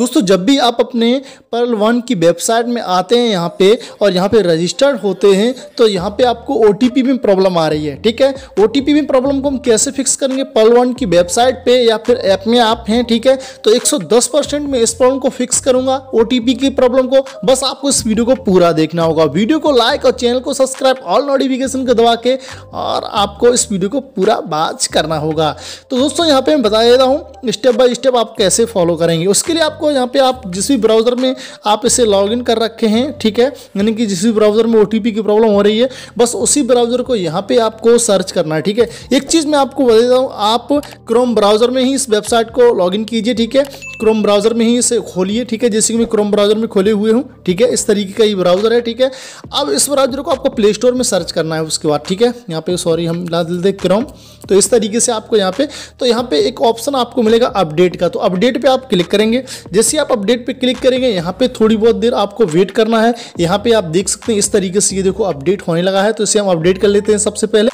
दोस्तों जब भी आप अपने पर्ल वन की वेबसाइट में आते हैं यहाँ पे और यहाँ पे रजिस्टर्ड होते हैं तो यहाँ पे आपको ओ में प्रॉब्लम आ रही है ठीक है ओ में प्रॉब्लम को हम कैसे फिक्स करेंगे पर्ल वन की वेबसाइट पे या फिर ऐप में आप हैं ठीक है तो 110 परसेंट में इस प्रॉब्लम को फिक्स करूंगा ओ की प्रॉब्लम को बस आपको इस वीडियो को पूरा देखना होगा वीडियो को लाइक और चैनल को सब्सक्राइब ऑल नोटिफिकेशन को दबा के और आपको इस वीडियो को पूरा बाज करना होगा तो दोस्तों यहाँ पे मैं बता देता हूँ स्टेप बाय स्टेप आप कैसे फॉलो करेंगे उसके लिए आपको दोस्तों यहाँ पे आप जिस भी ब्राउज़र में आप इसे लॉगिन कर रखे हैं ठीक है यानी कि जिस भी ब्राउज़र में ओ की प्रॉब्लम हो रही है बस उसी ब्राउज़र को यहाँ पे आपको सर्च करना है ठीक है एक चीज़ मैं आपको बता देता हूँ आप क्रोम ब्राउज़र में ही इस वेबसाइट को लॉगिन कीजिए ठीक है क्रोम ब्राउज़र में ही इसे खोलिए ठीक है जैसे कि मैं क्रोम ब्राउज़र में खोले हुए हूँ ठीक है इस तरीके का ये ब्राउज़र है ठीक है अब इस ब्राउज़र को आपको प्ले स्टोर में सर्च करना है उसके बाद ठीक है यहाँ पे सॉरी हम ला देते क्रोम तो इस तरीके से आपको यहाँ पे तो यहाँ पे एक ऑप्शन आपको मिलेगा अपडेट का तो अपडेट पे आप क्लिक करेंगे जैसे आप अपडेट पे क्लिक करेंगे यहाँ पे थोड़ी बहुत देर आपको वेट करना है यहाँ पे आप देख सकते हैं इस तरीके से ये देखो अपडेट होने लगा है तो इसे हम अपडेट कर लेते हैं सबसे पहले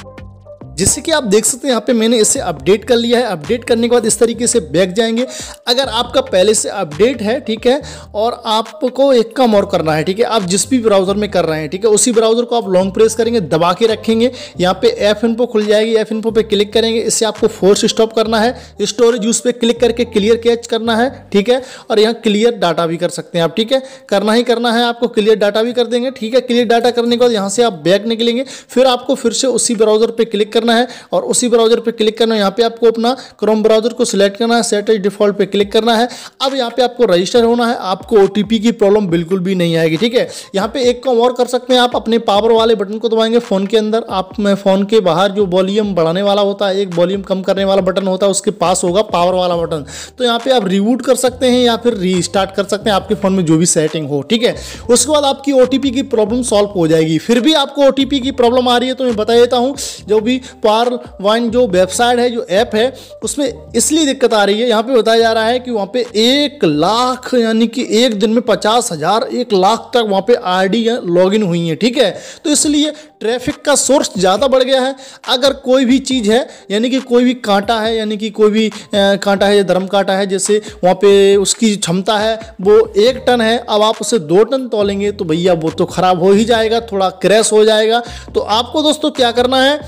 जिससे कि आप देख सकते हैं यहाँ पे मैंने इसे अपडेट कर लिया है अपडेट करने के बाद इस तरीके से बैग जाएंगे अगर आपका पहले से अपडेट है ठीक है और आपको एक कम और करना है ठीक है आप जिस भी ब्राउज़र में कर रहे हैं ठीक है उसी ब्राउज़र को आप लॉन्ग प्रेस करेंगे दबा के रखेंगे यहाँ पे एफ इनपो खुल जाएगी एफ इनपो पे क्लिक करेंगे इससे आपको फोर्स स्टॉप करना है स्टोरेज यूज पे क्लिक करके क्लियर कैच करना है ठीक है और यहाँ क्लियर डाटा भी कर सकते हैं आप ठीक है करना ही करना है आपको क्लियर डाटा भी कर देंगे ठीक है क्लियर डाटा करने के बाद यहाँ से आप बैग निकलेंगे फिर आपको फिर से उसी ब्राउज़र पर क्लिक करना करना है और उसी ब्राउजर पर क्लिक करना है यहाँ पे आपको अपना क्रोम ब्राउजर को सिलेक्ट करना है सेट एज डिफॉल्ट पे क्लिक करना है अब यहाँ पे आपको रजिस्टर होना है आपको ओ की प्रॉब्लम बिल्कुल भी नहीं आएगी ठीक है यहाँ पे एक काम और कर सकते हैं आप अपने पावर वाले बटन को दबाएंगे फ़ोन के अंदर आप फ़ोन के बाहर जो वॉल्यूम बढ़ाने वाला होता है एक वॉल्यूम कम करने वाला बटन होता है उसके पास होगा पावर वाला बटन तो यहाँ पे आप रिबूट कर सकते हैं या फिर रीस्टार्ट कर सकते हैं आपके फ़ोन में जो भी सेटिंग हो ठीक है उसके बाद आपकी ओ की प्रॉब्लम सॉल्व हो जाएगी फिर भी आपको ओ की प्रॉब्लम आ रही है तो मैं बता देता हूँ जो भी पार वाइन जो वेबसाइट है जो ऐप है उसमें इसलिए दिक्कत आ रही है यहाँ पे बताया जा रहा है कि वहाँ पे एक लाख यानी कि एक दिन में पचास हज़ार एक लाख तक वहाँ पे आईडी लॉगिन हुई है ठीक है तो इसलिए ट्रैफिक का सोर्स ज़्यादा बढ़ गया है अगर कोई भी चीज़ है यानी कि कोई भी कांटा है यानी कि कोई भी कांटा है या धर्म कांटा है जैसे वहाँ पे उसकी क्षमता है वो एक टन है अब आप उसे दो टन तोलेंगे तो भैया वो तो ख़राब हो ही जाएगा थोड़ा क्रैश हो जाएगा तो आपको दोस्तों क्या करना है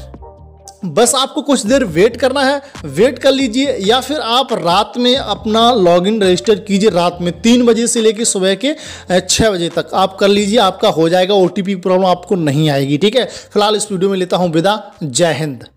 बस आपको कुछ देर वेट करना है वेट कर लीजिए या फिर आप रात में अपना लॉगिन रजिस्टर कीजिए रात में तीन बजे से लेकर सुबह के छः बजे तक आप कर लीजिए आपका हो जाएगा ओ प्रॉब्लम आपको नहीं आएगी ठीक है फिलहाल इस वीडियो में लेता हूँ विदा जय हिंद